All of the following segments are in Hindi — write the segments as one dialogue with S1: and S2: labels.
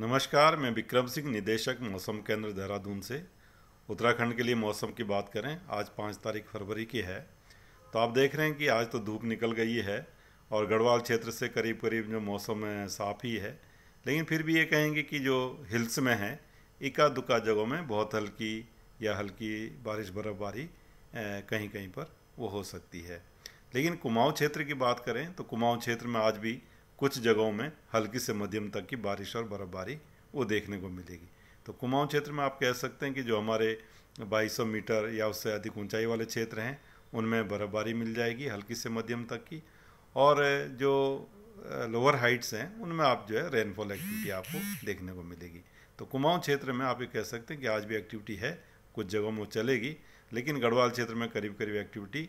S1: नमस्कार मैं विक्रम सिंह निदेशक मौसम केंद्र देहरादून से उत्तराखंड के लिए मौसम की बात करें आज पाँच तारीख फरवरी की है तो आप देख रहे हैं कि आज तो धूप निकल गई है और गढ़वाल क्षेत्र से करीब करीब जो मौसम साफ ही है लेकिन फिर भी ये कहेंगे कि जो हिल्स में है इक्का दुक्का जगहों में बहुत हल्की या हल्की बारिश बर्फ़बारी कहीं कहीं पर वो हो सकती है लेकिन कुमाऊँ क्षेत्र की बात करें तो कुमाऊँ क्षेत्र में आज भी कुछ जगहों में हल्की से मध्यम तक की बारिश और बर्फबारी वो देखने को मिलेगी तो कुमाऊं क्षेत्र में आप कह सकते हैं कि जो हमारे 2200 मीटर या उससे अधिक ऊंचाई वाले क्षेत्र हैं उनमें बर्फबारी मिल जाएगी हल्की से मध्यम तक की और जो लोअर हाइट्स हैं उनमें आप जो है रेनफॉल एक्टिविटी आपको देखने को मिलेगी तो कुमाऊं क्षेत्र में आप ये कह सकते हैं कि आज भी एक्टिविटी है कुछ जगहों में चलेगी लेकिन गढ़वाल क्षेत्र में करीब करीब एक्टिविटी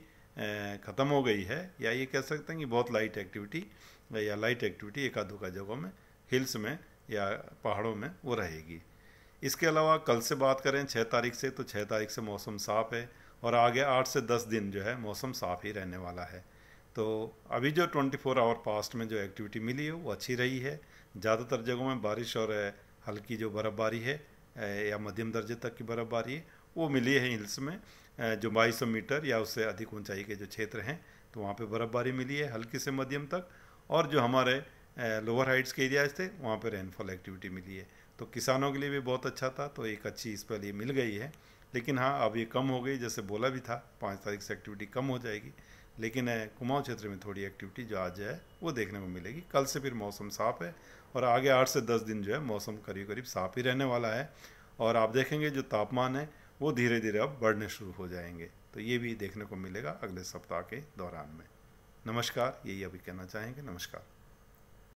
S1: ख़त्म हो गई है या ये कह सकते हैं कि बहुत लाइट एक्टिविटी या लाइट एक्टिविटी एक आधो का जगहों में हिल्स में या पहाड़ों में वो रहेगी इसके अलावा कल से बात करें छः तारीख से तो छः तारीख से मौसम साफ़ है और आगे आठ से दस दिन जो है मौसम साफ़ ही रहने वाला है तो अभी जो 24 फोर आवर पास्ट में जो एक्टिविटी मिली है वो अच्छी रही है ज़्यादातर जगहों में बारिश और हल्की जो बर्फ़बारी है या मध्यम दर्जे तक की बर्फ़बारी है वो मिली है हिल्स में जो बाईस मीटर या उससे अधिक ऊंचाई के जो क्षेत्र हैं तो वहाँ पे बर्फ़बारी मिली है हल्की से मध्यम तक और जो हमारे लोअर हाइट्स के एरियाज थे वहाँ पे रेनफॉल एक्टिविटी मिली है तो किसानों के लिए भी बहुत अच्छा था तो एक अच्छी इस पर ये मिल गई है लेकिन हाँ अब ये कम हो गई जैसे बोला भी था पाँच तारीख से एक्टिविटी कम हो जाएगी लेकिन कुमाऊँ क्षेत्र में थोड़ी एक्टिविटी जो आज है वो देखने को मिलेगी कल से फिर मौसम साफ़ है और आगे आठ से दस दिन जो है मौसम करीब करीब साफ़ ही रहने वाला है और आप देखेंगे जो तापमान है वो धीरे धीरे अब बढ़ने शुरू हो जाएंगे तो ये भी देखने को मिलेगा अगले सप्ताह के दौरान में नमस्कार यही अभी कहना चाहेंगे नमस्कार